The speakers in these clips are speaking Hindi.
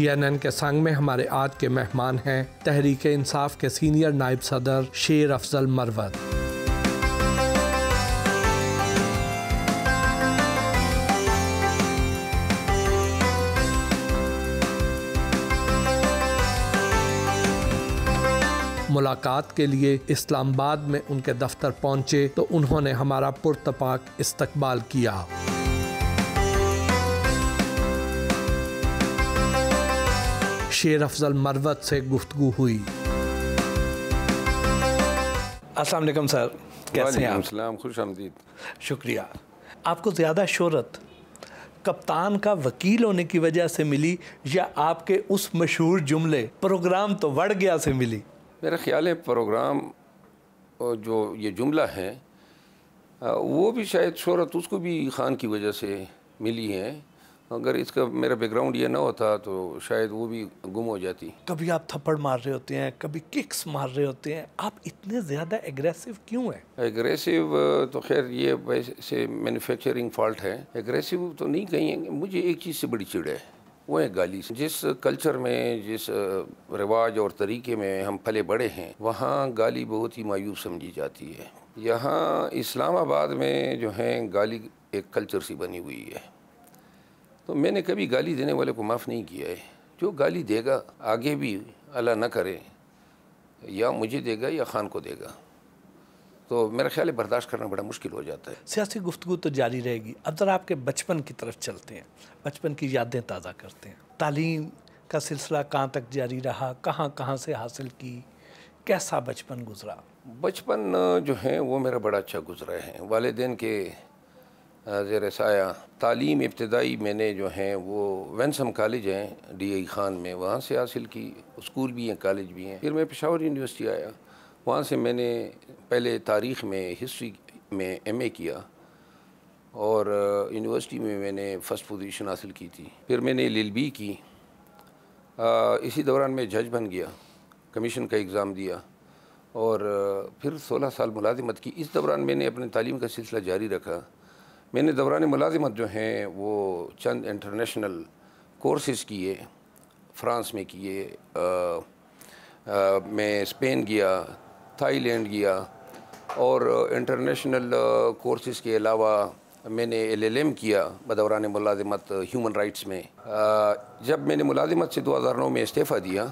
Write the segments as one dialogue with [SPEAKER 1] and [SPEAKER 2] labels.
[SPEAKER 1] जीएनएन के संग में हमारे आज के मेहमान हैं तहरीक इंसाफ के सीनियर नायब सदर शेर अफजल मरवत मुलाकात के लिए इस्लामाबाद में उनके दफ्तर पहुंचे तो उन्होंने हमारा पुरतपाक इस्तकबाल किया शेर अफजल मरवत से गुफ्तु हुई असलम सर कैसे हैं खुश आमदीद शुक्रिया आपको ज़्यादा शहरत कप्तान का वकील होने की वजह से मिली या आपके उस मशहूर जुमले प्रोग्राम तो बढ़ गया से मिली
[SPEAKER 2] मेरा ख्याल है प्रोग्राम जो ये जुमला है वो भी शायद शहरत उसको भी खान की वजह से मिली है अगर इसका मेरा बैकग्राउंड ये ना होता तो शायद वो भी गुम हो जाती
[SPEAKER 1] कभी आप थप्पड़ मार रहे होते हैं कभी किक्स मार रहे होते हैं आप इतने ज़्यादा एग्रेसिव क्यों हैं
[SPEAKER 2] एग्रेसिव तो खैर ये वैसे मैन्युफैक्चरिंग फॉल्ट है एग्रेसिव तो नहीं कहेंगे मुझे एक चीज़ से बड़ी चिड़ है वो है गाली से जिस कल्चर में जिस रिवाज और तरीके में हम पले बड़े हैं वहाँ गाली बहुत ही मायूब समझी जाती है यहाँ इस्लामाबाद में जो है गाली एक कल्चर सी बनी हुई है तो मैंने कभी गाली देने वाले को माफ़ नहीं किया है जो गाली देगा आगे भी अल्लाह ना करे या मुझे देगा या खान को देगा तो मेरा ख्याल है बर्दाश्त करना बड़ा मुश्किल हो जाता है
[SPEAKER 1] सियासी गुफ्तु तो जारी रहेगी अब ज़रा आपके बचपन की तरफ चलते हैं बचपन की यादें ताज़ा करते हैं तालीम का सिलसिला कहाँ तक जारी रहा कहाँ कहाँ से हासिल की कैसा बचपन गुजरा
[SPEAKER 2] बचपन जो है वो मेरा बड़ा अच्छा गुजरा है वालदेन के ज़ेर साया तालीम इब्तदाई मैंने जो हैं वो वनसम कॉलेज हैं डी आई ख़ान में वहाँ से हासिल की स्कूल भी हैं कॉलेज भी हैं फिर मैं पेशावर यूनिवर्सिटी आया वहाँ से मैंने पहले तारीख़ में हिस्ट्री में एम ए किया और यूनिवर्सिटी में मैंने फ़र्स्ट पोजीशन हासिल की थी फिर मैंने एल बी की आ, इसी दौरान मैं जज बन गया कमीशन का एग्ज़ाम दिया और फिर 16 साल मुलाजमत की इस दौरान मैंने अपने तालीम का सिलसिला जारी रखा मैंने दौरान मुलाजमत जो हैं वो चंद इंटरनेशनल कोर्सेज़ किए फ्रांस में किए मैं स्पेन गया थाईलैंड गया और इंटरनेशनल कोर्सेज़ के अलावा मैंने एल एल एम किया बदौरान मुलाजमत ह्यूमन राइट्स में जब मैंने मुलाजमत से 2009 में इस्तीफ़ा दिया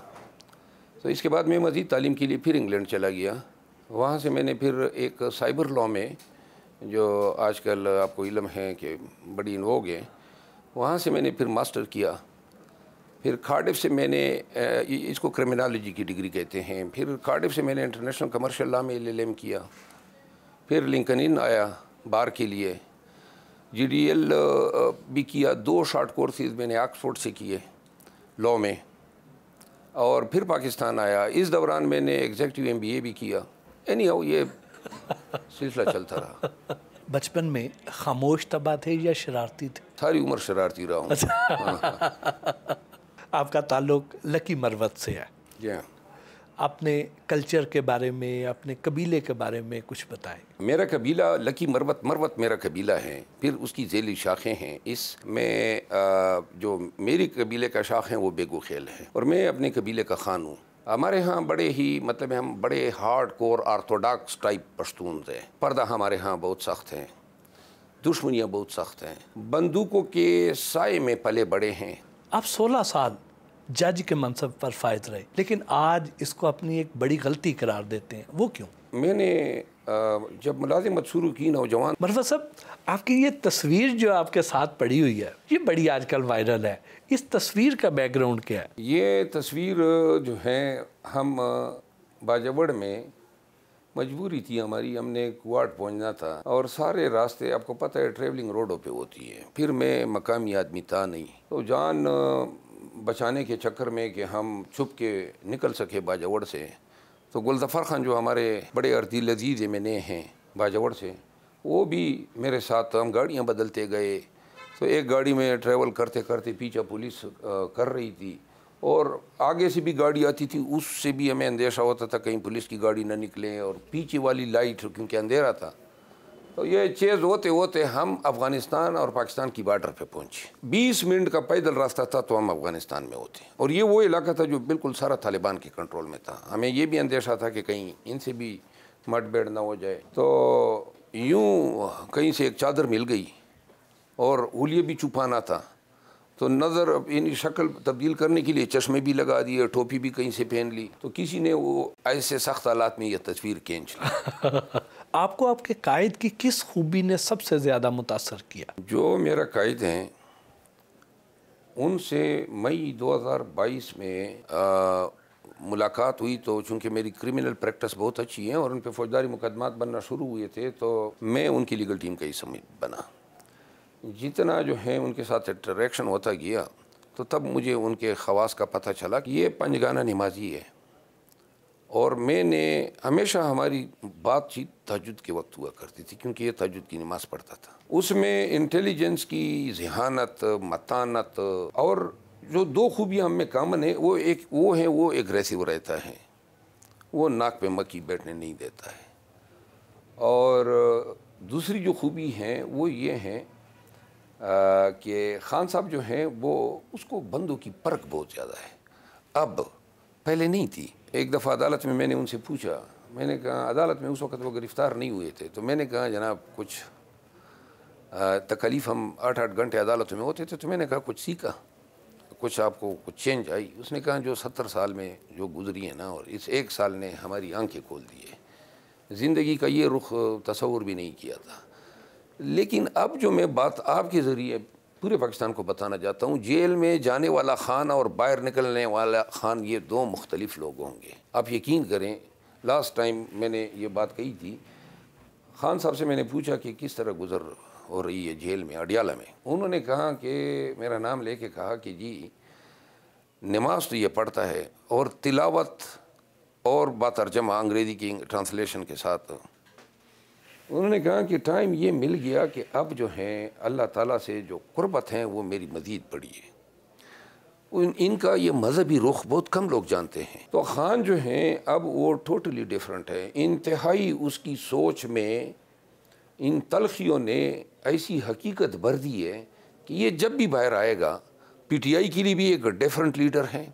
[SPEAKER 2] तो इसके बाद मैं मज़ीद तालीम के लिए फिर इंग्लैंड चला गया वहाँ से मैंने फिर एक साइबर लॉ में जो आजकल आपको इलम है कि बड़ी इन इन्वोग है वहाँ से मैंने फिर मास्टर किया फिर कार्डिफ से मैंने इसको क्रिमिनोलॉजी की डिग्री कहते हैं फिर कार्डिफ से मैंने इंटरनेशनल कमर्शियल लॉ में एल एल एम किया फिर लिंकन आया बार के लिए जी डी एल भी किया दो शॉर्ट कोर्सेज मैंने ऑक्सफोर्ड से किए लॉ में और फिर पाकिस्तान आया इस दौरान मैंने एग्जेक्टिव एम बी ए भी किया एनी हाउ ये सिलसिला चलता रहा
[SPEAKER 1] बचपन में खामोश तबा थे या शरारती थे सारी उम्र
[SPEAKER 2] शरारती रहा हूँ अच्छा।
[SPEAKER 1] आपका ताल्लुक लकी मरवत से है जी हाँ आपने कल्चर के बारे में अपने कबीले के बारे में कुछ बताएं
[SPEAKER 2] मेरा कबीला लकी मरवत मरवत मेरा कबीला है फिर उसकी जेली शाखें हैं इसमें जो मेरी कबीले का शाख है वो बेगो खेल है और मैं अपने कबीले का खान हूँ हमारे यहाँ बड़े ही मतलब हम बड़े hard core orthodox type Pashtun थे पर्दा हमारे यहाँ बहुत सख्त हैं दुश्मनियाँ बहुत सख्त हैं बंदूकों के साय में पले बड़े हैं
[SPEAKER 1] आप सोलह साल जज के मनसब पर फायद रहे लेकिन आज इसको अपनी एक बड़ी गलती करार देते हैं वो क्यों मैंने जब मुलाजिमत शुरू की नौजवान मरजा साहब आपकी ये तस्वीर जो आपके साथ पड़ी हुई है ये बड़ी आजकल वायरल है इस तस्वीर का बैकग्राउंड क्या है ये तस्वीर जो है
[SPEAKER 2] हम बाजवड़ में मजबूरी थी हमारी हमने कुआट पहुंचना था और सारे रास्ते आपको पता है ट्रेवलिंग रोडों पे होती है फिर मैं मकामी आदमी था नहीं तो जान बचाने के चक्कर में कि हम छुप के निकल सके बाजवड़ से तो गुलजफ़र ख़ान जो हमारे बड़े अर्दी लजीज़ एम एन ए हैं बाजवड़ से वो भी मेरे साथ हम गाड़ियाँ बदलते गए तो एक गाड़ी में ट्रैवल करते करते पीछा पुलिस कर रही थी और आगे से भी गाड़ी आती थी उससे भी हमें अंदेशा होता था कहीं पुलिस की गाड़ी ना निकले और पीछे वाली लाइट क्योंकि अंधेरा था तो ये चेज़ होते होते हम अफ़गानिस्तान और पाकिस्तान की बार्डर पे पहुंचे 20 मिनट का पैदल रास्ता था तो हम अफ़गानिस्तान में होते और ये वो इलाका था जो बिल्कुल सारा तालिबान के कंट्रोल में था हमें ये भी अंदेशा था कि कहीं इनसे भी मठभेड़ ना हो जाए तो यूँ कहीं से एक चादर मिल गई और उलिए भी छुपाना था तो नज़र इनकी शक्ल तब्दील करने के लिए चश्मे भी लगा दिए टोपी भी कहीं से पहन ली तो किसी ने वो ऐसे सख्त हालात में यह तस्वीर खींच
[SPEAKER 1] ली आपको आपके कायद की किस खूबी ने सबसे ज़्यादा मुतासर किया
[SPEAKER 2] जो मेरा कायद हैं उनसे मई 2022 में आ, मुलाकात हुई तो चूँकि मेरी क्रिमिनल प्रैक्टिस बहुत अच्छी है और उन पर फौजदारी मुकदमात बनना शुरू हुए थे तो मैं उनकी लीगल टीम का ही समय बना जितना जो है उनके साथ इंटरेक्शन होता गया तो तब मुझे उनके खवास का पता चला कि ये पंजगाना नमाजी है और मैंने हमेशा हमारी बातचीत तजुद के वक्त हुआ करती थी क्योंकि ये तजुद की नमाज पढ़ता था उसमें इंटेलिजेंस की जहानत मतानत और जो दो खूबियाँ हम में कामन है वो एक वो है वो एग्रेसिव रहता है वो नाक पे मक्की बैठने नहीं देता है और दूसरी जो खूबी है वो ये है कि खान साहब जो हैं वो उसको बंदों की परख बहुत ज़्यादा है अब पहले नहीं थी एक दफ़ा अदालत में मैंने उनसे पूछा मैंने कहा अदालत में उस वक़्त वो गिरफ़्तार नहीं हुए थे तो मैंने कहा जनाब कुछ तकलीफ़ हम आठ आठ घंटे अदालत में होते थे तो मैंने कहा कुछ सीखा कुछ आपको कुछ चेंज आई उसने कहा जो सत्तर साल में जो गुजरी है ना और इस एक साल ने हमारी आंखें खोल दी है ज़िंदगी का ये रुख तस्वूर भी नहीं किया था लेकिन अब जो मैं बात आपके ज़रिए पूरे पाकिस्तान को बताना चाहता हूँ जेल में जाने वाला खान और बाहर निकलने वाला खान ये दो मुख्तलिफ लोग होंगे आप यकीन करें लास्ट टाइम मैंने ये बात कही थी खान साहब से मैंने पूछा कि किस तरह गुजर हो रही है जेल में अडियाला में उन्होंने कहा कि मेरा नाम लेके कहा कि जी नमाज तो ये पढ़ता है और तिलावत और बातरजमा अंग्रेज़ी की ट्रांसलेशन के साथ उन्होंने कहा कि टाइम ये मिल गया कि अब जो हैं अल्लाह ताला से जो कुर्बत हैं वो मेरी मज़ीद बढ़ी है उन इनका ये मजहबी रुख बहुत कम लोग जानते हैं तो ख़ान जो हैं अब वो टोटली डिफरेंट है इंतहाई उसकी सोच में इन तलखियों ने ऐसी हकीकत भर दी है कि ये जब भी बाहर आएगा पीटीआई के लिए भी एक डिफरेंट लीडर हैं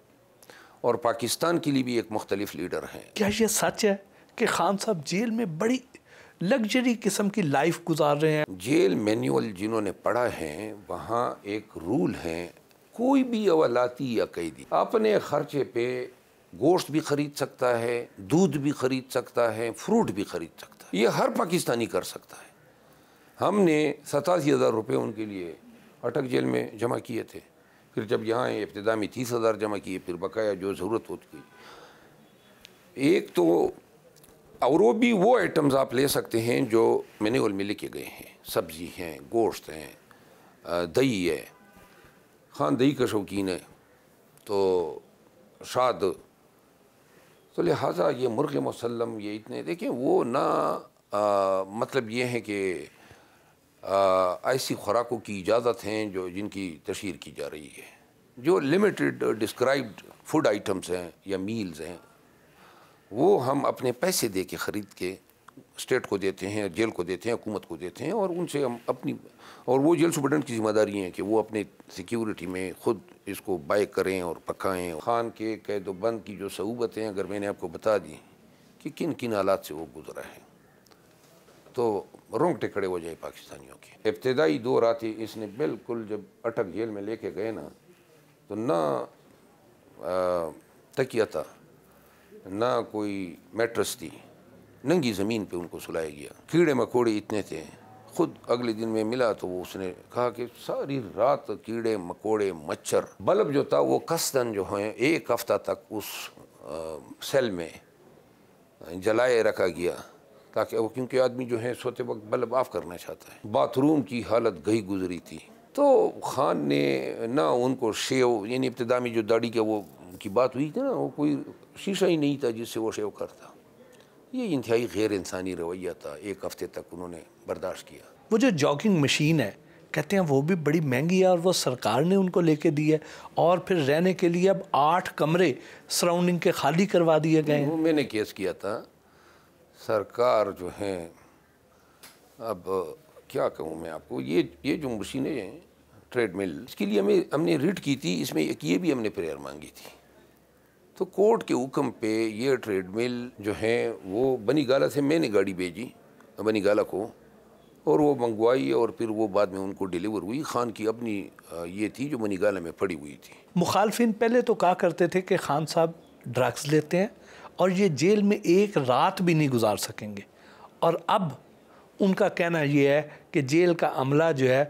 [SPEAKER 2] और पाकिस्तान के लिए भी एक मुख्तलिफ लीडर हैं
[SPEAKER 1] क्या ये सच है कि खान साहब जेल में बड़ी लग्जरी किस्म की लाइफ गुजार रहे हैं जेल
[SPEAKER 2] मैनुअल जिन्होंने पढ़ा है वहाँ एक रूल है कोई भी अवलाती या कैदी अपने खर्चे पे गोश्त भी खरीद सकता है दूध भी खरीद सकता है फ्रूट भी खरीद सकता है ये हर पाकिस्तानी कर सकता है हमने सतासी हज़ार रुपये उनके लिए अटक जेल में जमा किए थे फिर जब यहाँ आए इब्तदा में तीस हज़ार जमा किए फिर बकाया जो ज़रूरत होती गई एक तो और वो भी वो आइटम्स आप ले सकते हैं जो मैंने गोल में लिखे गए हैं सब्ज़ी हैं गोश्त हैं दही है खान हाँ, दही का शौकीन है तो शाद तो लिहाजा ये मुर्ग मसलम ये इतने देखें वो ना आ, मतलब ये है कि ऐसी खुराकों की इजाज़त हैं जो जिनकी तशहर की जा रही है जो लिमिटेड डिस्क्राइब्ड फूड आइटम्स हैं या मील्स हैं वो हम अपने पैसे दे के ख़रीद के स्टेट को देते हैं जेल को देते हैं हुकूमत को देते हैं और उनसे हम अपनी और वो जेल सुपरडेंट की जिम्मेदारी है कि वो अपने सिक्योरिटी में ख़ुद इसको बाय करें और पकाएं खान के कैद बंद की जो सहूबतें अगर मैंने आपको बता दी कि किन किन हालात से वो गुजरा है तो रोंगटे खड़े हो जाए पाकिस्तानियों के इब्तदाई दो ही इसने बिल्कुल जब अटक जेल में लेके गए ना तो ना तकिया था ना कोई मेट्रस थी नंगी ज़मीन पे उनको सुलाया गया कीड़े मकोड़े इतने थे खुद अगले दिन में मिला तो वो उसने कहा कि सारी रात कीड़े मकोड़े मच्छर बल्ब जो था वो कसदन जो है एक हफ्ता तक उस आ, सेल में जलाए रखा गया ताकि वो क्योंकि आदमी जो है सोते वक्त बल्ब ऑफ करना चाहता है बाथरूम की हालत गई गुजरी थी तो खान ने ना उनको शेव यानी इब्तदामी जो दाढ़ी के वो की बात हुई थी ना वो कोई शीशा ही नहीं था जिससे वो शेव करता ये इंतहाई गैर इंसानी रवैया था एक हफ्ते तक उन्होंने बर्दाश्त किया
[SPEAKER 1] वो जो जॉगिंग मशीन है कहते हैं वो भी बड़ी महंगी है और वो सरकार ने उनको लेके दी है और फिर रहने के लिए अब आठ कमरे सराउंडिंग के खाली करवा दिए गए हैं मैंने केस किया था
[SPEAKER 2] सरकार जो है अब क्या कहूँ मैं आपको ये ये जो मशीनें हैं ट्रेडमिल इसके लिए हमें हमने रिट की थी इसमें एक ये भी हमने प्रेयर मांगी थी तो कोर्ट के हुक्म पे ये ट्रेडमिल जो है वो बनी गाला से मैंने गाड़ी भेजी बनी गाला को और वो मंगवाई और फिर वो बाद में उनको डिलीवर हुई खान की अपनी ये थी जो बनी गाला में पड़ी हुई थी
[SPEAKER 1] मुखालफिन पहले तो कहा करते थे कि खान साहब ड्रग्स लेते हैं और ये जेल में एक रात भी नहीं गुजार सकेंगे और अब उनका कहना यह है कि जेल का अमला जो है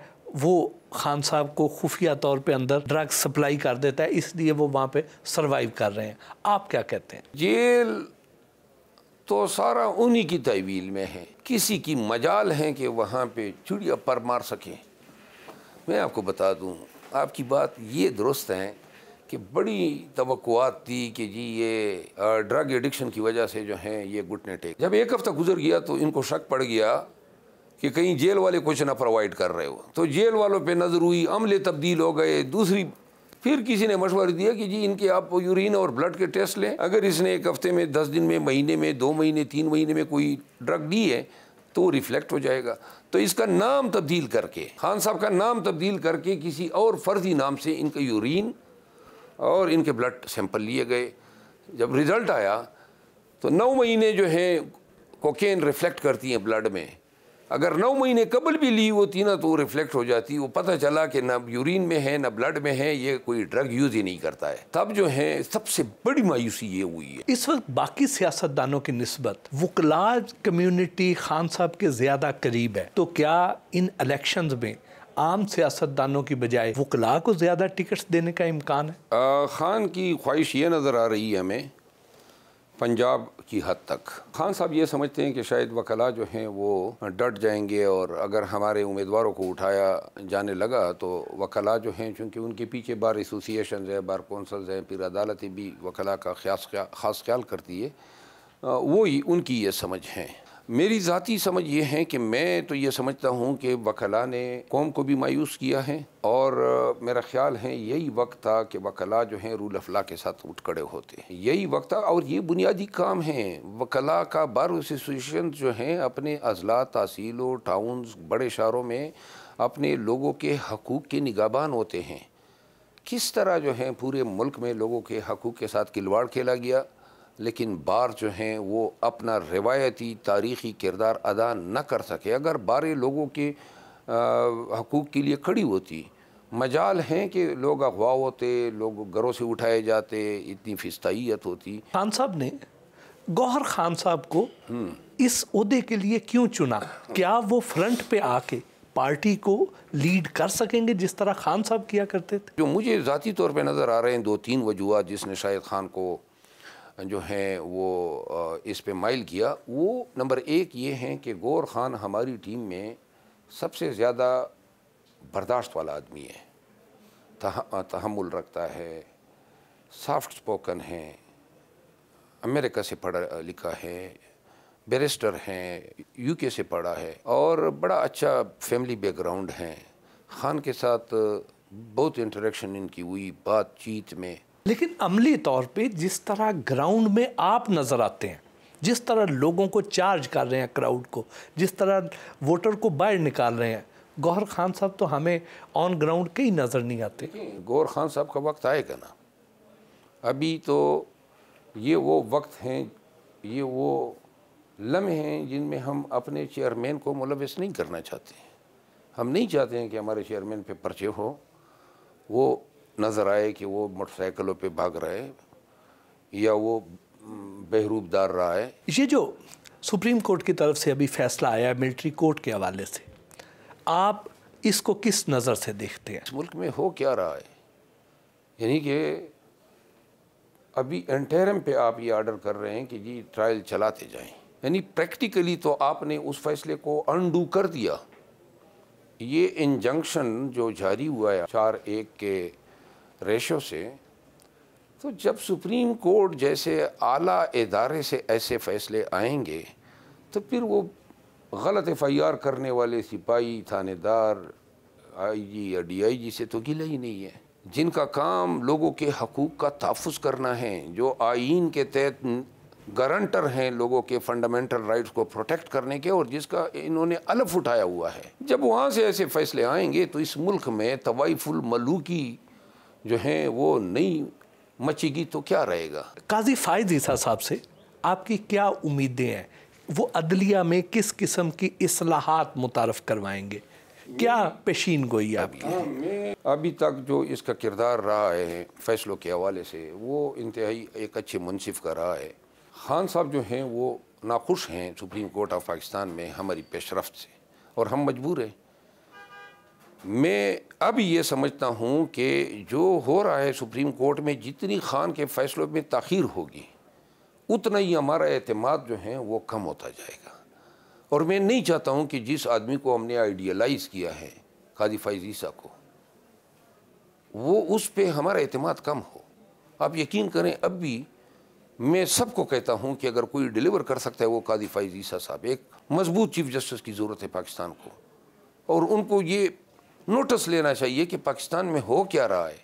[SPEAKER 1] वो खान साहब को खुफिया तौर पे अंदर ड्रग सप्लाई कर देता है इसलिए वो वहाँ पे सरवाइव कर रहे हैं आप क्या कहते हैं जेल तो सारा
[SPEAKER 2] उन्हीं की तवील में है किसी की मजाल है कि वहाँ पे चिड़िया पर मार सकें मैं आपको बता दूँ आपकी बात ये दुरुस्त है कि बड़ी तवक़ात थी कि जी ये ड्रग एडिक्शन की वजह से जो हैं ये घुटने टेक जब एक हफ़्ता गुजर गया तो इनको शक पड़ गया कि कहीं जेल वाले कुछ ना प्रोवाइड कर रहे हो तो जेल वालों पे नज़र हुई अमले तब्दील हो गए दूसरी फिर किसी ने मशवर दिया कि जी इनके आप यूरिन और ब्लड के टेस्ट लें अगर इसने एक हफ्ते में दस दिन में महीने में दो महीने तीन महीने में कोई ड्रग दी है तो रिफ्लेक्ट हो जाएगा तो इसका नाम तब्दील करके खान साहब का नाम तब्दील करके किसी और फर्जी नाम से इनके यूरिन और इनके ब्लड सैंपल लिए गए जब रिज़ल्ट आया तो नौ महीने जो हैं कोकेन रिफ्लेक्ट करती हैं ब्लड में अगर नौ महीने कबल भी ली होती ना तो वो रिफ्लेक्ट हो जाती वो पता चला कि ना यूरिन में है ना ब्लड में है ये कोई ड्रग यूज़ ही नहीं करता है तब जो है
[SPEAKER 1] सबसे बड़ी मायूसी ये हुई है इस वक्त बाकी सियासतदानों की नस्बत वकला कम्यूनिटी खान साहब के ज़्यादा करीब है तो क्या इन इलेक्शन में आम सियासतदानों की बजाय वकला को ज़्यादा टिकट्स देने का इम्कान है आ, खान की
[SPEAKER 2] ख्वाहिश ये नज़र आ रही है हमें पंजाब की हद तक खान साहब ये समझते हैं कि शायद वकला जो हैं वो डट जाएंगे और अगर हमारे उम्मीदवारों को उठाया जाने लगा तो वकला जो हैं चूँकि उनके पीछे बार एसोसिएशन है बार कौंसल्स हैं फिर अदालतें भी वकला का खास ख्याल करती है वो ही उनकी ये समझ हैं मेरी ज़ाती समझ ये है कि मैं तो ये समझता हूँ कि वकला ने कौम को भी मायूस किया है और मेरा ख्याल है यही वक्त था कि वकला जो हैं रूल अफला के साथ उठ खड़े होते हैं यही वक्त था और ये बुनियादी काम है वकला का बार एसोसिएशन जो हैं अपने अजला तहसीलों टाउन्स बड़े शहरों में अपने लोगों के हकूक़ के निगाबान होते हैं किस तरह जो हैं पूरे मुल्क में लोगों के हकूक़ के साथ खिलवाड़ खेला गया लेकिन बार जो हैं वो अपना रिवायती तारीख़ी किरदार अदा न कर सके अगर बारे लोगों के हकूक़ के लिए खड़ी होती मजाल हैं कि लोग अगवा होते लोग घरों से उठाए जाते
[SPEAKER 1] इतनी फस्तैत होती खान साहब ने गौहर खान साहब को हम्म। इस उदे के लिए क्यों चुना क्या वो फ्रंट पे आके पार्टी को लीड कर सकेंगे जिस तरह खान साहब किया करते थे जो मुझे
[SPEAKER 2] ज़ाती तौर पे नज़र आ रहे हैं दो तीन वजूहत जिसने शाहिद खान को जो हैं वो इस पे माइल किया वो नंबर एक ये हैं कि गौर ख़ान हमारी टीम में सबसे ज़्यादा बर्दाश्त वाला आदमी है तहमुल रखता है सॉफ्ट स्पोकन है अमेरिका से पढ़ा लिखा है बैरिस्टर हैं यूके से पढ़ा है और बड़ा अच्छा फैमिली बैकग्राउंड है ख़ान के साथ बहुत इंटरेक्शन इनकी हुई बातचीत में
[SPEAKER 1] लेकिन अमली तौर पे जिस तरह ग्राउंड में आप नज़र आते हैं जिस तरह लोगों को चार्ज कर रहे हैं क्राउड को जिस तरह वोटर को बाहर निकाल रहे हैं गौहर खान साहब तो हमें ऑन ग्राउंड कहीं नज़र नहीं आते गौहर खान साहब का वक्त आएगा ना
[SPEAKER 2] अभी तो ये वो वक्त हैं ये वो लम्हे हैं जिनमें हम अपने चेयरमैन को मुलविस नहीं करना चाहते हम नहीं चाहते हैं कि हमारे चेयरमैन पे पर्चे हो वो नज़र आए कि वो मोटरसाइकिलों पे भाग रहे या वो बहरूबदार रहा है
[SPEAKER 1] ये जो सुप्रीम कोर्ट की तरफ से अभी फैसला आया है मिलिट्री कोर्ट के हवाले से आप इसको किस नज़र से देखते हैं इस मुल्क में हो क्या रहा है यानी कि
[SPEAKER 2] अभी एंटेरम पे आप ये ऑर्डर कर रहे हैं कि जी ट्रायल चलाते जाएं यानी प्रैक्टिकली तो आपने उस फैसले को अनडू कर दिया ये इंजंक्शन जो जारी हुआ है चार एक के रेशो से तो जब सुप्रीम कोर्ट जैसे आला इदारे से ऐसे फ़ैसले आएंगे तो फिर वो गलत एफ आई आर करने वाले सिपाही थानेदार आई जी या डी आई जी से तो गिला ही नहीं है जिनका काम लोगों के हकूक़ का तहफ़ करना है जो आइन के तहत गारंटर हैं लोगों के फंडामेंटल राइट्स को प्रोटेक्ट करने के और जिसका इन्होंने अलफ उठाया हुआ है जब वहाँ से ऐसे फैसले आएंगे तो इस मुल्क में तवाइफुल मलूकी जो हैं वो नहीं मचेगी तो
[SPEAKER 1] क्या रहेगा काजी फायद ईसा साहब से आपकी क्या उम्मीदें हैं वो अदलिया में किस किस्म की असलाहत मुतारफ करवाएंगे क्या पेशीन गोई
[SPEAKER 2] आपकी अभी तक जो इसका किरदार रहा है फैसलों के हवाले से वो इंतहाई एक अच्छे मुनसिफ का रहा है खान साहब जो हैं वो नाखुश हैं सुप्रीम कोर्ट ऑफ पाकिस्तान में हमारी पेशरफ से और हम मजबूर हैं मैं अब ये समझता हूँ कि जो हो रहा है सुप्रीम कोर्ट में जितनी खान के फ़ैसलों में तखीर होगी उतना ही हमारा अतमाद जो है वो कम होता जाएगा और मैं नहीं चाहता हूँ कि जिस आदमी को हमने आइडियलाइज़ किया है कादी फ़ैज़ीसा को वो उस पर हमारा अतमाद कम हो आप यकीन करें अब भी मैं सबको कहता हूँ कि अगर कोई डिलीवर कर सकता है वो कादी जीसा साहब एक मजबूत चीफ जस्टिस की ज़रूरत है पाकिस्तान को और उनको ये नोटिस लेना चाहिए कि पाकिस्तान में हो क्या रहा है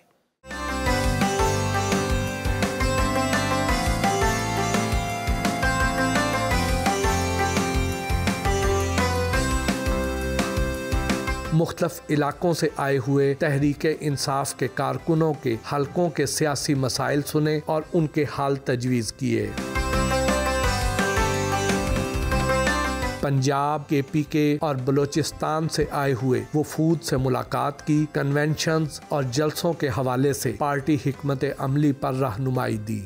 [SPEAKER 1] मुख्तफ इलाकों से आए हुए तहरीक इंसाफ के कारकुनों के हलकों के सियासी मसाइल सुने और उनके हाल तजवीज़ किए पंजाब के पी के और बलोचिस्तान से आए हुए वफूद से मुलाकात की कन्वेंशन और जलसों के हवाले से पार्टी हमत अमली पर रहनुमाई दी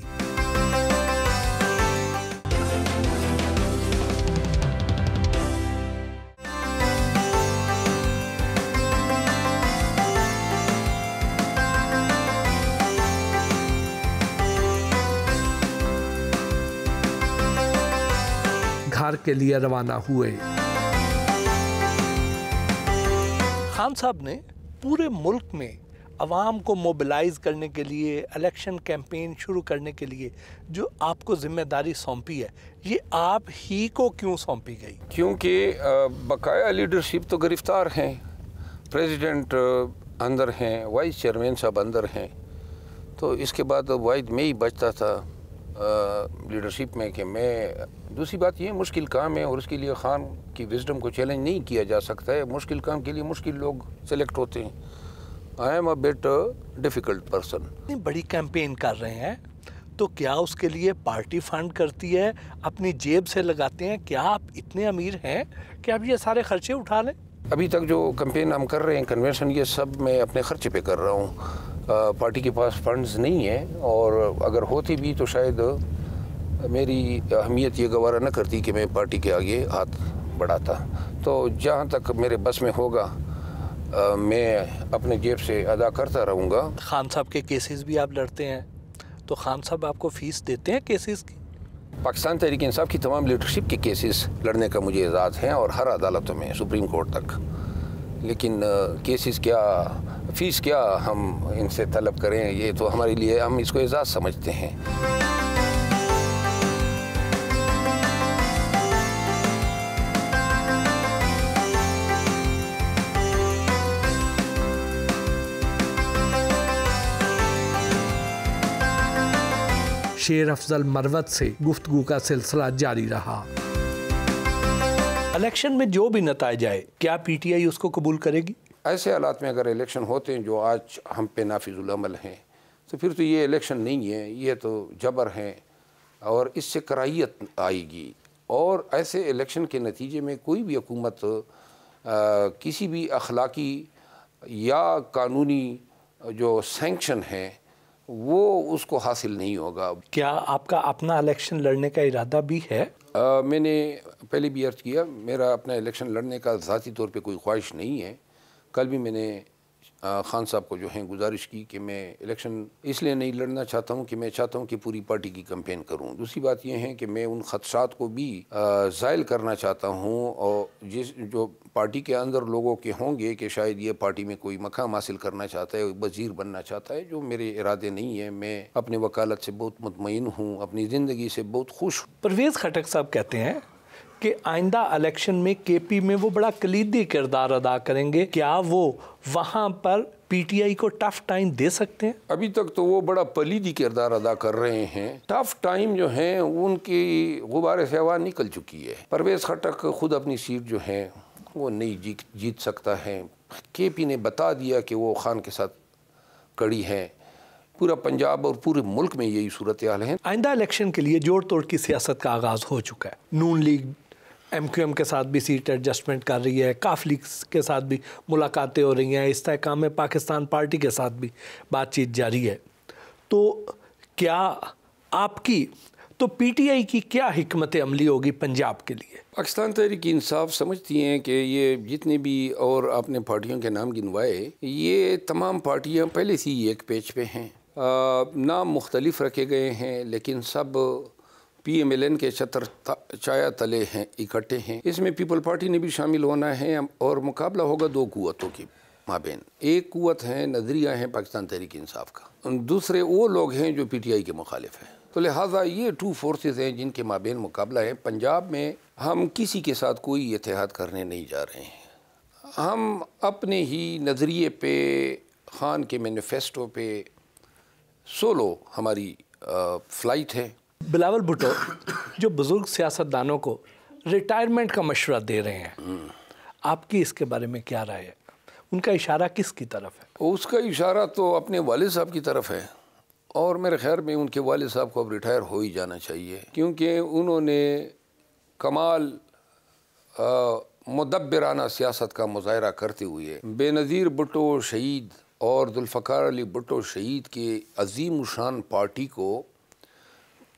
[SPEAKER 1] के लिए रवाना हुए खान साहब ने पूरे मुल्क में आवाम को मोबिलाइज करने के लिए इलेक्शन कैंपेन शुरू करने के लिए जो आपको जिम्मेदारी सौंपी है ये आप ही को क्यों सौंपी
[SPEAKER 2] गई क्योंकि बकाया लीडरशिप तो गिरफ्तार हैं प्रेसिडेंट अंदर हैं वाइस चेयरमैन साहब अंदर हैं तो इसके बाद वाइज में ही बचता था लीडरशिप में कि मैं दूसरी बात ये मुश्किल काम है और उसके लिए खान की विजडम को चैलेंज नहीं किया जा सकता है मुश्किल काम के लिए मुश्किल लोग सेलेक्ट होते हैं I am a bit difficult person
[SPEAKER 1] बड़ी कैंपेन कर रहे हैं तो क्या उसके लिए पार्टी फंड करती है अपनी जेब से लगाते हैं क्या आप इतने अमीर हैं कि आप ये सारे खर्चे उठा लें अभी तक जो कैंपेन हम कर रहे हैं कन्वेंशन ये
[SPEAKER 2] सब मैं अपने खर्चे पे कर रहा हूँ पार्टी के पास फंड्स नहीं है और अगर होती भी तो शायद मेरी अहमियत ये गवारा न करती कि मैं पार्टी के आगे हाथ बढ़ाता तो जहाँ तक मेरे बस में होगा आ, मैं अपने जेब से अदा करता रहूँगा खान साहब के केसेस भी आप लड़ते हैं तो खान साहब आपको फीस देते हैं केसेस की पाकिस्तान तहरीक इंसाफ की तमाम लीडरशिप के केसेस लड़ने का मुझे एजाज़ है और हर अदालतों में सुप्रीम कोर्ट तक लेकिन केसेस क्या फ़ीस क्या हम इनसे तलब करें ये तो हमारे लिए हम इसको एजाज़ समझते हैं
[SPEAKER 1] शेर अफजल मरवत से गुफ्तगु का सिलसिला जारी रहा इलेक्शन में जो भी नतज आए क्या पीटीआई उसको कबूल करेगी ऐसे हालात में अगर
[SPEAKER 2] इलेक्शन होते हैं जो आज हम पे नाफिजुलमल हैं तो फिर तो ये इलेक्शन नहीं है ये तो जबर हैं और इससे कराहियत आएगी और ऐसे इलेक्शन के नतीजे में कोई भी हकूमत किसी भी अखलाकी या कानूनी जो सेंक्शन है वो उसको हासिल नहीं होगा
[SPEAKER 1] क्या आपका अपना इलेक्शन लड़ने का इरादा भी है
[SPEAKER 2] आ, मैंने पहले भी अर्ज किया मेरा अपना इलेक्शन लड़ने का ज़ाती तौर पे कोई ख्वाहिश नहीं है कल भी मैंने खान साहब को जो है गुजारिश की कि मैं इलेक्शन इसलिए नहीं लड़ना चाहता हूँ कि मैं चाहता हूँ कि पूरी पार्टी की कंपेन करूँ दूसरी बात यह है कि मैं उन खदशात को भी ज़ायल करना चाहता हूँ और जिस जो पार्टी के अंदर लोगों के होंगे कि शायद ये पार्टी में कोई मकाम हासिल करना चाहता है वजीर बनना चाहता है जो मेरे इरादे नहीं है मैं अपने वकालत से बहुत
[SPEAKER 1] मुतमिन हूँ अपनी ज़िंदगी से बहुत खुश हूँ परवेज़ खटक साहब कहते हैं कि आइंदा इलेक्शन में केपी में वो बड़ा कलीदी किरदार अदा करेंगे क्या वो वहाँ पर पीटीआई को टफ टाइम दे सकते हैं अभी तक तो वो बड़ा पलीदी किरदार अदा कर रहे
[SPEAKER 2] हैं टफ टाइम जो है उनकी गुब्बारे से हवा निकल चुकी है परवेज खटक खुद अपनी सीट जो है वो नहीं जीत जीत सकता है केपी ने बता दिया कि वो खान के साथ कड़ी है पूरा पंजाब और पूरे मुल्क में यही सूरत
[SPEAKER 1] हाल है आइंदा इलेक्शन के लिए जोड़ तोड़ की सियासत का आगाज हो चुका है Noon League M Q M के साथ भी सीट एडजस्टमेंट कर रही है काफ लीग के साथ भी मुलाकातें हो रही हैं इस तहकाम में पाकिस्तान पार्टी के साथ भी बातचीत जारी है तो क्या आपकी तो पी टी आई की क्या हमत अमली होगी पंजाब के लिए पाकिस्तान
[SPEAKER 2] तहरीक इंसाफ समझती हैं कि ये जितने भी और आपने पार्टियों के नाम गिनवाए ये तमाम पार्टियाँ पहले से ही एक पेज पे हैं नाम मुख्तलिफ रखे गए हैं लेकिन सब पीएमएलएन के छत्र छाया तले हैं इकट्ठे हैं इसमें पीपल पार्टी ने भी शामिल होना है और मुकाबला होगा दो कुतों के माबेन एक कुत है नजरिया है पाकिस्तान तहरीक इंसाफ का दूसरे वो लोग हैं जो पीटीआई के मुखालिफ हैं तो लिहाजा ये टू फोर्सेस हैं जिनके माबेन मुकाबला है पंजाब में हम किसी के साथ कोई एहतियात करने नहीं जा रहे हैं हम अपने ही नज़रिए पे खान के मैनिफेस्टो पे सोलो हमारी
[SPEAKER 1] फ्लाइट है बिलावल भुटो जो बुज़ुर्ग सियासतदानों को रिटायरमेंट का मशवरा दे रहे हैं आपकी इसके बारे में क्या राय है उनका इशारा किसकी तरफ
[SPEAKER 2] है उसका इशारा तो अपने वाले साहब की तरफ है और मेरे ख्याल में उनके वाले साहब को अब रिटायर हो ही जाना चाहिए क्योंकि उन्होंने कमाल मदबराना सियासत का मुजाहरा करते हुए बेनज़ीर भुटो शहीद और दुल्फ़ार अली भुटो शहीद के अजीम शान पार्टी को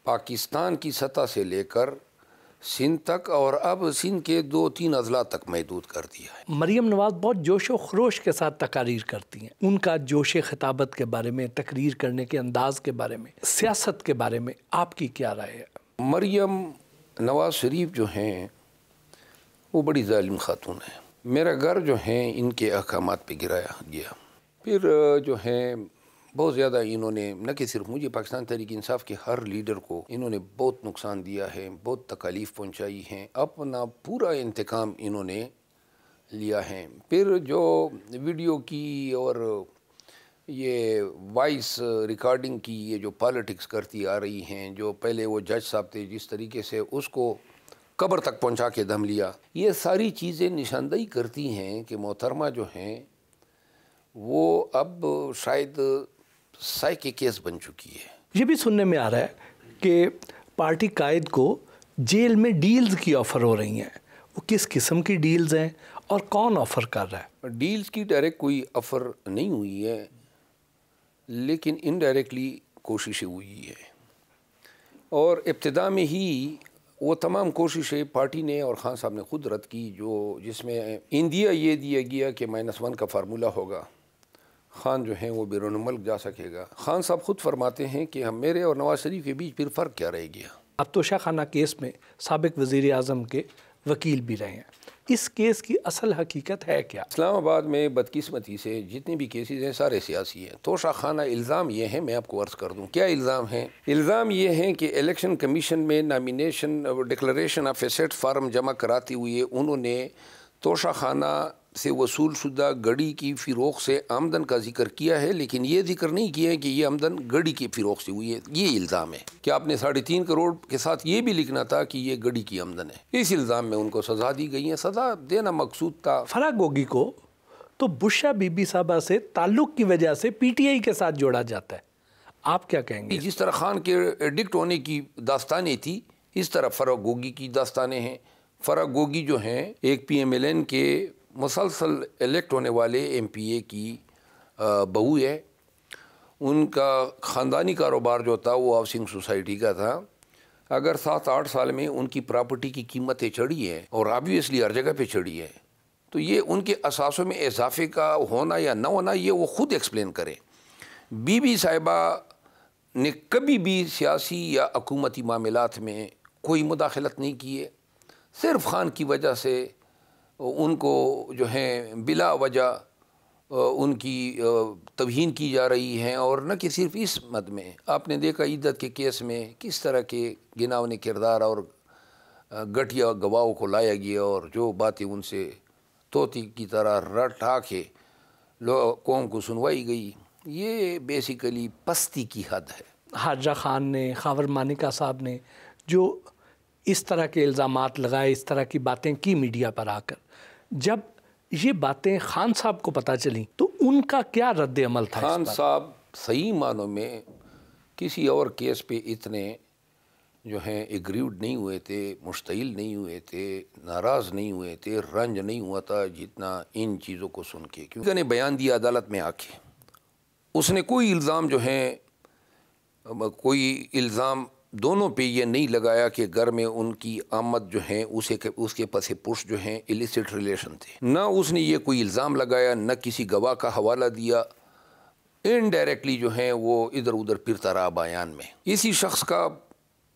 [SPEAKER 2] पाकिस्तान की सतह से लेकर सिंध तक और अब सिंध के दो तीन अजला तक महदूद कर दिया
[SPEAKER 1] है मरीम नवाज बहुत जोश व खरोश के साथ तकारीर करती हैं उनका जोश खिताबत के बारे में तकरीर करने के अंदाज के बारे में सियासत के बारे में आपकी क्या राय है
[SPEAKER 2] मरीम नवाज शरीफ जो हैं वो बड़ी ालिम खातून है मेरा घर जो है इनके अहकाम पर गिराया गया फिर जो है बहुत ज़्यादा इन्होंने न कि सिर्फ मुझे पाकिस्तान तहरीक इंसाफ के हर लीडर को इन्होंने बहुत नुकसान दिया है बहुत तकालीफ पहुँचाई है अपना पूरा इंतकाम इन्होंने लिया है फिर जो वीडियो की और ये वॉइस रिकॉर्डिंग की ये जो पॉलिटिक्स करती आ रही हैं जो पहले वो जज साहब थे जिस तरीके से उसको कब्र तक पहुंचा के दम लिया ये सारी चीज़ें निशानदेही करती हैं कि मोहतरमा जो हैं वो अब शायद साइकी केस बन चुकी है
[SPEAKER 1] ये भी सुनने में आ रहा है कि पार्टी कायद को जेल में डील्स की ऑफ़र हो रही हैं वो किस किस्म की डील्स हैं और कौन ऑफ़र कर रहा
[SPEAKER 2] है डील्स की डायरेक्ट कोई ऑफ़र नहीं हुई है लेकिन इनडायरेक्टली कोशिशें हुई है और इब्तदा में ही वो तमाम कोशिशें पार्टी ने और ख़ान साहब ने खुद रद्द की जो जिसमें इंदिया ये दिया गया कि माइनस वन का फार्मूला होगा खान जो हैं वो बैरून मुल्क जा सकेगा खान साहब खुद फरमाते हैं कि हम मेरे और नवाज शरीफ
[SPEAKER 1] के बीच फिर फ़र्क क्या रह गया अब तो शाह खाना केस में सबक वज़ी अजम के वकील भी रहे हैं इस केस की असल हकीकत है क्या
[SPEAKER 2] इस्लामाबाद में बदकिस्मती से जितने भी केसेज हैं सारे सियासी हैं तो खाना इल्ज़ाम ये हैं मैं आपको अर्ज़ कर दूँ क्या इल्ज़ाम है इल्ज़ाम ये हैं कि इलेक्शन कमीशन में nomination declaration of asset form जमा कराते हुए उन्होंने तोशा खाना से वसूल शुदा गड़ी की फ़िरोख से आमदन का जिक्र किया है लेकिन ये जिक्र नहीं किया है कि ये आमदन गड़ी की फ़िरोख से हुई है ये इल्ज़ाम है कि आपने साढ़े तीन करोड़ के साथ ये भी लिखना था कि ये गड़ी की आमदन है इस इल्ज़ाम में उनको
[SPEAKER 1] सजा दी गई है सजा देना मकसूद था फरा गोगी को तो बुशा बीबी साहबा से ताल्लुक की वजह से पीटीआई के साथ जोड़ा जाता है
[SPEAKER 2] आप क्या कहेंगे जिस तरह खान के एडिक्ट होने की दास्तानें थी इस तरह फरा गोगी की दास्तानें हैं फरा गोगी जो हैं एक पी एम एल एन के मुसलसल इलेक्ट होने वाले एमपीए की बहू है उनका ख़ानदानी कारोबार जो था वो हाउसिंग सोसाइटी का था अगर सात आठ साल में उनकी प्रॉपर्टी की कीमतें चढ़ी हैं और ऑबियसली हर जगह पे चढ़ी है तो ये उनके असासों में इजाफे का होना या ना होना ये वो ख़ुद एक्सप्लेन करें बीबी साहिबा ने कभी भी सियासी या हकूमती मामलों में कोई मुदाखलत नहीं किए सिर्फ खान की वजह से उनको जो है बिला वजह उनकी तवहीन की जा रही है और न कि सिर्फ इस मत में आपने देखा इद्दत के केस में किस तरह के गिनावने किरदार और गठिया गवाहों को लाया गया और जो बातें उनसे तोती की तरह रटा के कौम को सुनवाई गई ये बेसिकली पस्ती की हद है
[SPEAKER 1] हाजा खान ने खावर मानिका साहब ने जो इस तरह के इल्ज़ाम लगाए इस तरह की बातें की मीडिया पर आकर जब ये बातें खान साहब को पता चली तो उनका
[SPEAKER 2] क्या रद्द अमल था खान साहब सही मानों में किसी और केस पे इतने जो हैं एग्रीव नहीं हुए थे मुश्तिल नहीं हुए थे नाराज़ नहीं हुए थे रंज नहीं हुआ था जितना इन चीज़ों को सुन के क्योंकि ने बयान दिया अदालत में आके उसने कोई इल्ज़ाम जो है कोई इल्ज़ाम दोनों पे ये नहीं लगाया कि घर में उनकी आमद जो है उसे के, उसके पसे पुरुष जो हैं इलिसिट रिलेशन थे ना उसने ये कोई इल्ज़ाम लगाया ना किसी गवाह का हवाला दिया इनडायरेक्टली जो हैं वो इधर उधर फिरता रहा बयान में इसी शख्स का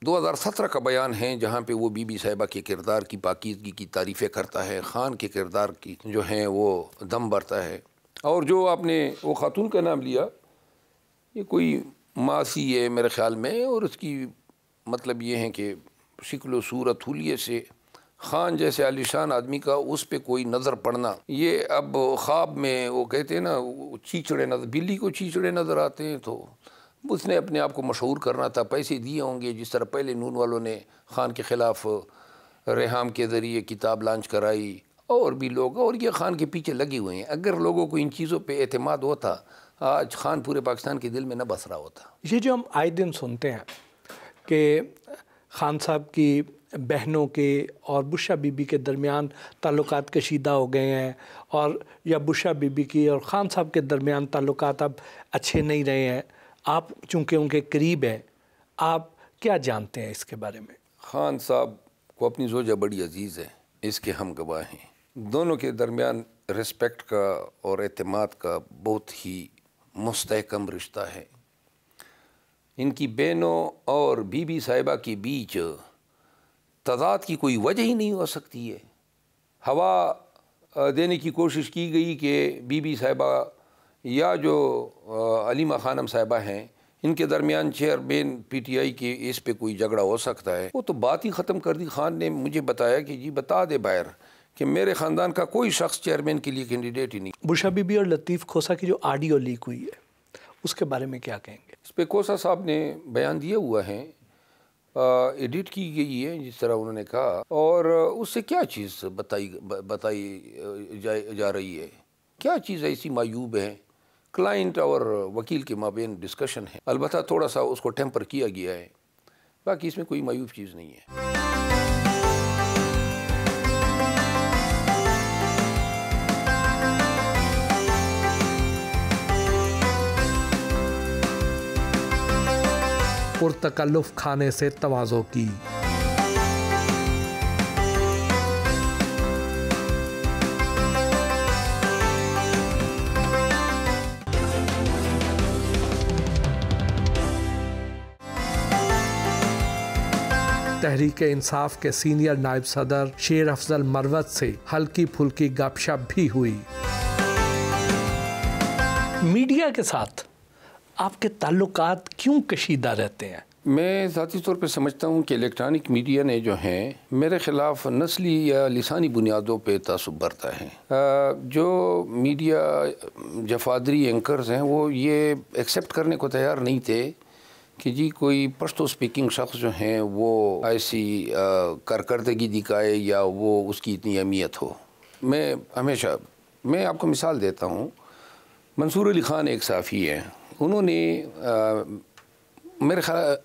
[SPEAKER 2] 2017 का बयान है जहाँ पे वो बीबी साहिबा के किरदार की पाकिदगी की तारीफ़ें करता है ख़ान के किरदार की जो हैं वो दम भरता है और जो आपने वो खातून का नाम लिया ये कोई मासी है मेरे ख्याल में और उसकी मतलब ये हैं कि शिकल सूरत हुलिये से खान जैसे आलिशान आदमी का उस पर कोई नज़र पड़ना ये अब ख्वाब में वो कहते हैं ना चीचड़े नज़र बिल्ली को चीचड़े नज़र आते हैं तो उसने अपने आप को मशहूर करना था पैसे दिए होंगे जिस तरह पहले नून वालों ने खान के ख़िलाफ़ रेहम के ज़रिए किताब लॉन्च कराई और भी लोग और ये खान के पीछे लगे हुए हैं अगर लोगों को इन चीज़ों पर अतमाद होता आज खान पूरे पाकिस्तान के दिल में न बस रहा होता
[SPEAKER 1] ये जो हम आए दिन सुनते हैं कि खान साहब की बहनों के और बुशा बीबी के दरमियान ताल्लुक कशीदा हो गए हैं और या बुशा बीबी की और ख़ान साहब के दरमियान ताल्लुक अब अच्छे नहीं रहे हैं आप चूँकि उनके करीब हैं आप क्या जानते हैं इसके बारे में
[SPEAKER 2] ख़ान साहब को अपनी जोजा बड़ी अजीज़ है इसके हम गवाह हैं दोनों के दरमियान रिस्पेक्ट का और अतमाद का बहुत ही मुस्तकम रिश्ता है इनकी बहनों और बीबी साहिबा के बीच तजाद की कोई वजह ही नहीं हो सकती है हवा देने की कोशिश की गई कि बीबी साहिबा या जो अलीमा खानम साहिबा हैं इनके दरमियान चेयरमैन पी टी आई के इस पर कोई झगड़ा हो सकता है वो तो बात ही ख़त्म कर दी खान ने मुझे बताया कि जी बता दे बाहर कि मेरे ख़ानदान का कोई शख्स चेयरमैन के लिए कैंडिडेट ही नहीं
[SPEAKER 1] बुशा बीबी और लतीफ़ खोसा की जो आडियो लीक हुई है उसके बारे में क्या कहेंगे
[SPEAKER 2] इस पर कोसा साहब ने बयान दिया हुआ है एडिट की गई है जिस तरह उन्होंने कहा और उससे क्या चीज़ बताई बताई जा, जा रही है क्या चीज़ ऐसी मायूब है क्लाइंट और वकील के माबेन डिस्कशन है अलबत् थोड़ा सा उसको टेम्पर किया गया है बाकी इसमें कोई मायूब चीज़ नहीं है
[SPEAKER 1] पुरतकल्लुफ खाने से तोज़ो की तहरीक इंसाफ के सीनियर नायब सदर शेर अफजल मरवत से हल्की फुल्की गपशप भी हुई मीडिया के साथ आपके ताल्लुक क्यों कशीदा रहते हैं मैं
[SPEAKER 2] ज़ाती तौर पर समझता हूँ कि इलेक्ट्रॉनिक मीडिया ने जो हैं मेरे ख़िलाफ़ नस्ली या लसानी बुनियादों पर तसब बरता है जो मीडिया जफादरी एंकर्स हैं वो ये एक्सेप्ट करने को तैयार नहीं थे कि जी कोई पश्तो स्पीकिंग शख्स जो हैं वो ऐसी कारकर्दगी दिखाए या वो उसकी इतनी अहमियत हो मैं हमेशा मैं आपको मिसाल देता हूँ मंसूर अली ख़ान एक साफ़ी हैं उन्होंने मेरे ख्याल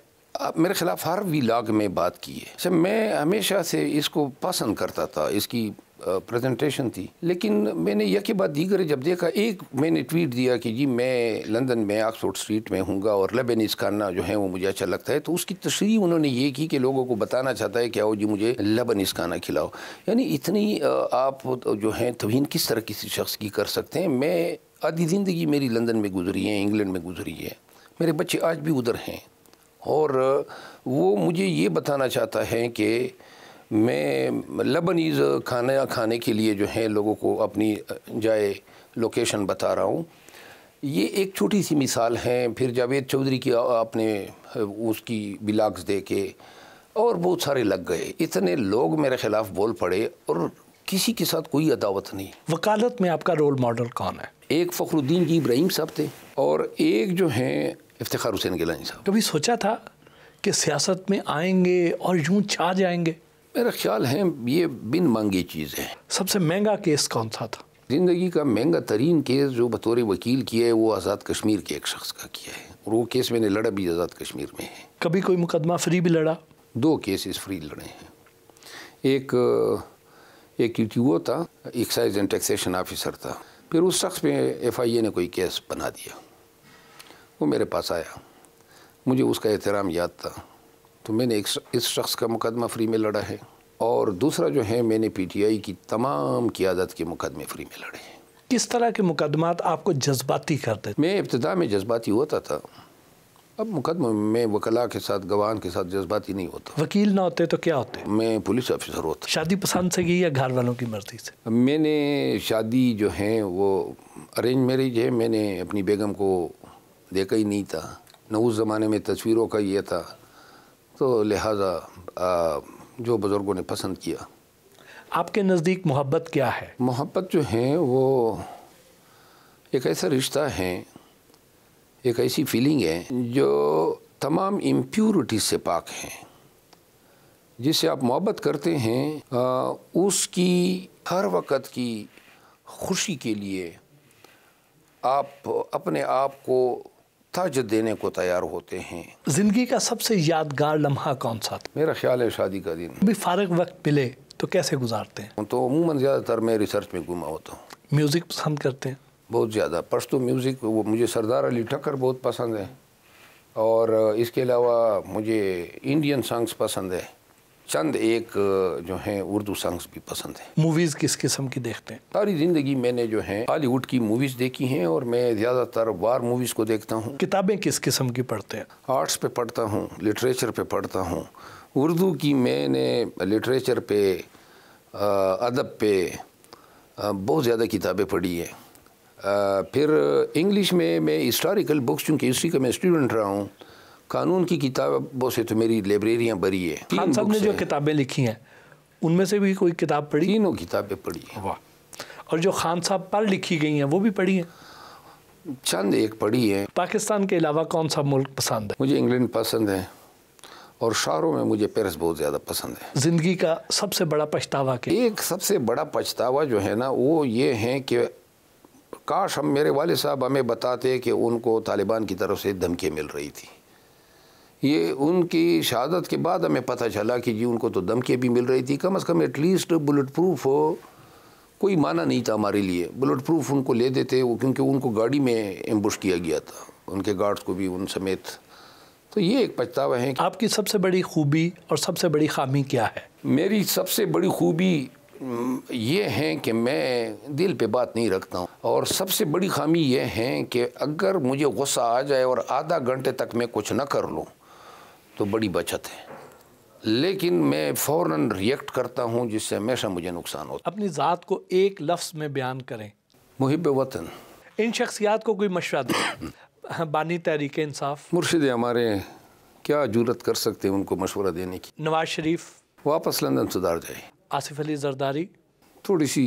[SPEAKER 2] मेरे ख़िलाफ़ हर वीलाग में बात की है मैं हमेशा से इसको पसंद करता था इसकी प्रेजेंटेशन थी लेकिन मैंने के बाद दीगर जब देखा एक मैंने ट्वीट दिया कि जी मैं लंदन में ऑक्सफोर्ड स्ट्रीट में हूँगा और लेबनीज खाना जो है वो मुझे अच्छा लगता है तो उसकी तस्वीर उन्होंने ये की कि लोगों को बताना चाहता है कि आओ जी मुझे लेबनीज खाना खिलाओ यानी इतनी आप जो है तवीन किस तरह किसी शख्स की कर सकते हैं मैं आधी ज़िंदगी मेरी लंदन में गुजरी है इंग्लैंड में गुजरी है मेरे बच्चे आज भी उधर हैं और वो मुझे ये बताना चाहता है कि मैं लबनीज़ खाना खाने के लिए जो है लोगों को अपनी जाए लोकेशन बता रहा हूँ ये एक छोटी सी मिसाल है फिर जावेद चौधरी की आपने उसकी बिलाग्स दे के और बहुत सारे लग गए इतने लोग मेरे ख़िलाफ़ बोल पड़े और किसी के साथ कोई अदावत नहीं
[SPEAKER 1] वकालत में आपका रोल मॉडल कौन है एक फ़खरुद्दीन जी इब्राहिम
[SPEAKER 2] साहब थे और एक जो हैं इफ्तार हुसैन गिलानी साहब
[SPEAKER 1] कभी सोचा था कि सियासत में आएंगे और यूँ छा जाएंगे मेरा ख्याल है ये बिन मांगी चीज़ है सबसे महंगा केस कौन सा था
[SPEAKER 2] ज़िंदगी का महंगा तरीन केस जो बतौर वकील किया है वो आज़ाद कश्मीर के एक शख्स का किया है और वो केस मैंने लड़ा भी आज़ाद कश्मीर में है कभी कोई मुकदमा फ्री भी लड़ा दो केसेस फ्री लड़े हैं एक एक वो था एक्साइज एंड टैक्सेशन ऑफिसर था फिर उस शख्स पे एफ आई ए ने कोई केस बना दिया वो मेरे पास आया मुझे उसका एहतराम याद था तो मैंने एक, इस शख्स का मुकदमा फ्री में लड़ा है और दूसरा जो है मैंने पीटीआई की तमाम क्यादत के मुकदमे फ्री में लड़े हैं
[SPEAKER 1] किस तरह के मुकदमात आपको जज्बाती
[SPEAKER 2] करते मैं इब्तदा में जज्बाती होता था अब मुकदमे में वकला के साथ गवान के साथ जज्बाती नहीं होता वकील ना होते तो क्या होते मैं पुलिस ऑफिसर होता
[SPEAKER 1] शादी पसंद से की या घर वालों की मर्जी से
[SPEAKER 2] मैंने शादी जो है वो अरेंज मैरिज है मैंने अपनी बेगम को देखा ही नहीं था न उस ज़माने में तस्वीरों का यह था तो लिहाजा जो बुज़ुर्गों ने पसंद किया आपके नज़दीक मोहब्बत क्या है मोहब्बत जो है वो एक ऐसा रिश्ता है एक ऐसी फीलिंग है जो तमाम इम्प्योरिटी से पाक हैं जिसे आप मोहब्बत करते हैं आ, उसकी हर वक्त की खुशी के लिए आप अपने आप को ताज देने को तैयार होते हैं
[SPEAKER 1] जिंदगी का सबसे यादगार लम्हा कौन सा था मेरा ख्याल है शादी का दिन अभी फारग वक्त मिले तो कैसे गुजारते हैं
[SPEAKER 2] तो अमूमन ज़्यादातर मैं रिसर्च में घुमा होता हूँ म्यूज़िक पसंद करते हैं बहुत ज़्यादा पश्तो म्यूज़िक वो मुझे सरदार अली ठक्कर बहुत पसंद है और इसके अलावा मुझे इंडियन सॉन्ग्स पसंद है चंद एक जो हैं उर्दू सॉन्ग्स भी पसंद हैं
[SPEAKER 1] मूवीज़ किस किस्म की देखते हैं
[SPEAKER 2] सारी ज़िंदगी मैंने जो है हॉलीवुड की मूवीज़ देखी हैं और मैं ज़्यादातर वार मूवीज़ को देखता हूँ किताबें किस किस्म की पढ़ते हैं आर्ट्स पे पढ़ता हूँ लिटरेचर पे पढ़ता हूँ उर्दू की मैंने लिटरेचर पे अदब पे बहुत ज़्यादा किताबें पढ़ी हैं फिर इंग्लिश में मैं हिस्टोरिकल बुक्स चूँकि हिस्ट्री का मैं स्टूडेंट रहा हूँ कानून की किताबों से तो
[SPEAKER 1] मेरी लाइब्रेरियाँ बरी है खान साहब ने जो किताबें लिखी हैं उनमें से भी कोई किताब पढ़ी तीनों किताबें पढ़ी हैं वाह और जो खान साहब पर लिखी गई हैं वो भी पढ़ी हैं चंद एक पढ़ी है पाकिस्तान के अलावा कौन सा मुल्क पसंद है मुझे इंग्लैंड पसंद है
[SPEAKER 2] और शहरों में मुझे पेरिस बहुत ज़्यादा पसंद है
[SPEAKER 1] ज़िंदगी का सबसे बड़ा पछतावा क्या एक सबसे
[SPEAKER 2] बड़ा पछतावा जो है ना वो ये है कि काश हम मेरे वाले साहब हमें बताते कि उनको तालिबान की तरफ से धमकी मिल रही थी ये उनकी शहादत के बाद हमें पता चला कि जी उनको तो धमकी भी मिल रही थी कम अज़ कम एटलीस्ट बुलेट प्रूफ हो कोई माना नहीं था हमारे लिए बुलेट प्रूफ उनको ले देते वो क्योंकि उनको गाड़ी में एम्बुश किया गया था उनके गार्ड्स को भी उन समेत तो ये एक पछतावा है आपकी
[SPEAKER 1] सबसे बड़ी खूबी और सबसे बड़ी खामी क्या है
[SPEAKER 2] मेरी सबसे बड़ी खूबी ये है कि मैं दिल पे बात नहीं रखता हूँ और सबसे बड़ी खामी ये है कि अगर मुझे गुस्सा आ जाए और आधा घंटे तक मैं कुछ ना कर लूँ तो बड़ी बचत है लेकिन मैं फ़ौर रिएक्ट करता हूँ जिससे हमेशा मुझे नुकसान
[SPEAKER 1] होता अपनी ज़ात को एक लफ्स में बयान करें
[SPEAKER 2] मुहिब वतन
[SPEAKER 1] इन शख्सियात को कोई मशवरा दे हाँ, बानी तहरीक इंसाफ
[SPEAKER 2] मुर्शिद हमारे क्या जरूरत कर सकते हैं उनको मशवरा देने की नवाज शरीफ वापस लंदन सुधार जाए
[SPEAKER 1] आसिफ अली जरदारी
[SPEAKER 2] थोड़ी सी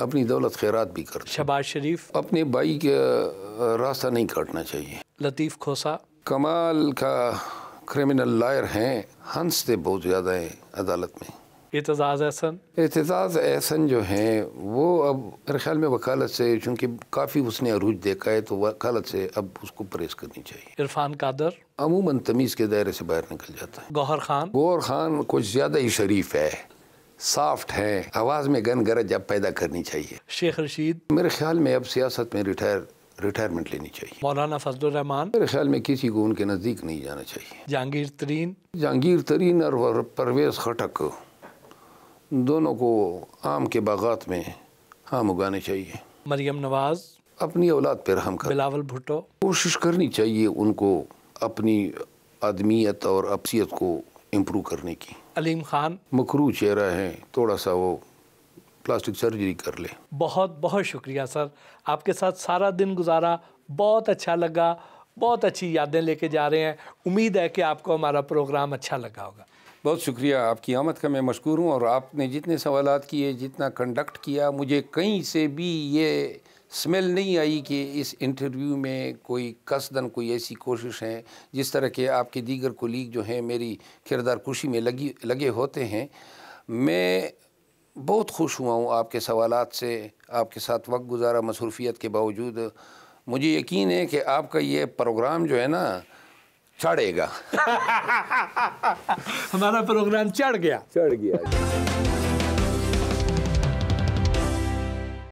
[SPEAKER 2] अपनी दौलत खैरात भी कर शबाज शरीफ अपने भाई का रास्ता नहीं काटना चाहिए
[SPEAKER 1] लतीफ़ खोसा कमाल
[SPEAKER 2] का क्रिमिनल लायर हैं हंस बहुत ज़्यादा हैं अदालत में
[SPEAKER 1] एतजाज़ एहसन एतजाज़ एहसन
[SPEAKER 2] जो हैं वो अब मेरे ख्याल में वकालत से चूँकि काफ़ी उसने अरूज देखा है तो वकालत से अब उसको परहेज करनी चाहिए
[SPEAKER 1] इरफान कादर
[SPEAKER 2] अमूमन तमीज़ के दायरे से बाहर निकल जाता है गौहर खान गौहर खान कुछ ज़्यादा ही शरीफ है सॉफ्ट हैं आवाज़ में गन गरज अब पैदा करनी चाहिए शेख रशीद मेरे ख्याल में अब सियासत में रिटायर रिटायरमेंट लेनी चाहिए मौलाना फजलान मेरे ख्याल में किसी को उनके नज़दीक नहीं जाना चाहिए
[SPEAKER 1] जहांगीर तरीन
[SPEAKER 2] जहांगीर तरीन और परवेज़ खटक दोनों को आम के बागात में आम उगाने चाहिए
[SPEAKER 1] मरियम नवाज अपनी औलाद पर हम कर बिलावल भुट्टो
[SPEAKER 2] कोशिश करनी चाहिए उनको अपनी आदमियत और अफसियत को इम्प्रूव करने की अलीम खान मकरू चेहरा है थोड़ा सा वो प्लास्टिक सर्जरी कर ले
[SPEAKER 1] बहुत बहुत शुक्रिया सर आपके साथ सारा दिन गुजारा बहुत अच्छा लगा बहुत अच्छी यादें लेके जा रहे हैं उम्मीद है कि आपको हमारा प्रोग्राम अच्छा लगा होगा
[SPEAKER 2] बहुत शुक्रिया आपकी आमद का मैं मशहूर हूँ और आपने जितने सवाल किए जितना कंडक्ट किया मुझे कहीं से भी ये स्मेल नहीं आई कि इस इंटरव्यू में कोई कसदन कोई ऐसी कोशिश है जिस तरह के आपके दीगर कोलीग जो हैं मेरी किरदार खुशी में लगी लगे होते हैं मैं बहुत खुश हुआ हूँ आपके सवाल से आपके साथ वक्त गुजारा मसरूफियत के बावजूद मुझे यकीन है कि आपका ये प्रोग्राम जो है ना चढ़ेगा
[SPEAKER 1] हमारा प्रोग्राम चढ़ गया चढ़ गया